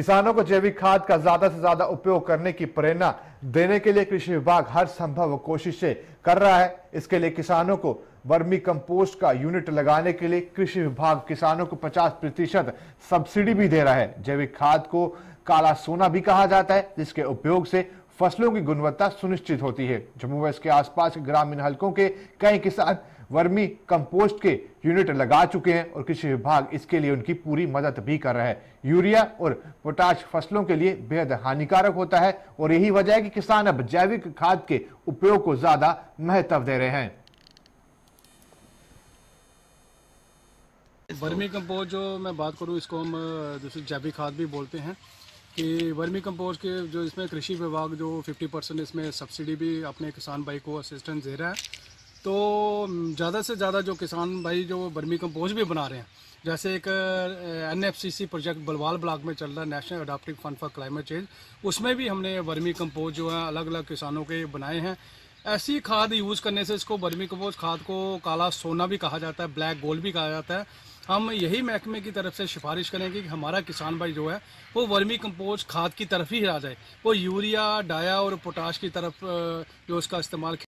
किसानों को जैविक खाद का ज्यादा से ज्यादा उपयोग करने की प्रेरणा देने के लिए कृषि विभाग हर संभव कोशिशें कर रहा है इसके लिए किसानों को वर्मी कंपोस्ट का यूनिट लगाने के लिए कृषि विभाग किसानों को 50 प्रतिशत सब्सिडी भी दे रहा है जैविक खाद को काला सोना भी कहा जाता है जिसके उपयोग से फसलों की गुणवत्ता सुनिश्चित होती है जम्मू वेस्ट के आसपास ग्रामीण हलकों के कई किसान वर्मी कंपोस्ट के यूनिट लगा चुके हैं और कृषि विभाग इसके लिए उनकी पूरी मदद भी कर रहा है यूरिया और पोटाश फसलों के लिए बेहद हानिकारक होता है और यही वजह है कि किसान अब जैविक खाद के उपयोग को ज्यादा महत्व दे रहे हैं वर्मी कंपोस्ट जो मैं बात करूं इसको हम जैसे जैविक खाद भी बोलते हैं कि वर्मी कंपोस्ट के जो इसमें कृषि विभाग जो 50 परसेंट इसमें सब्सिडी भी अपने किसान भाई को असिस्टेंस दे रहा है तो ज़्यादा से ज़्यादा जो किसान भाई जो बर्मी कंपोज भी बना रहे हैं जैसे एक एन प्रोजेक्ट बलवाल ब्लॉक में चल रहा है national adaptive fund for climate change उसमें भी हमने बर्मी कंपोज जो है अलग अलग किसानों के बनाए हैं ऐसी खाद यूज़ करने से इसको बर्मी कंपोज खाद को काला सोना भी कहा जाता है ब्लैक गोल्ड भी कहा जाता है हम यही महकमे की तरफ से सिफारिश करेंगे कि हमारा किसान भाई जो है वो वर्मी कंपोज खाद की तरफ ही आ जाए वो यूरिया डाया और पोटाश की तरफ जो उसका इस्तेमाल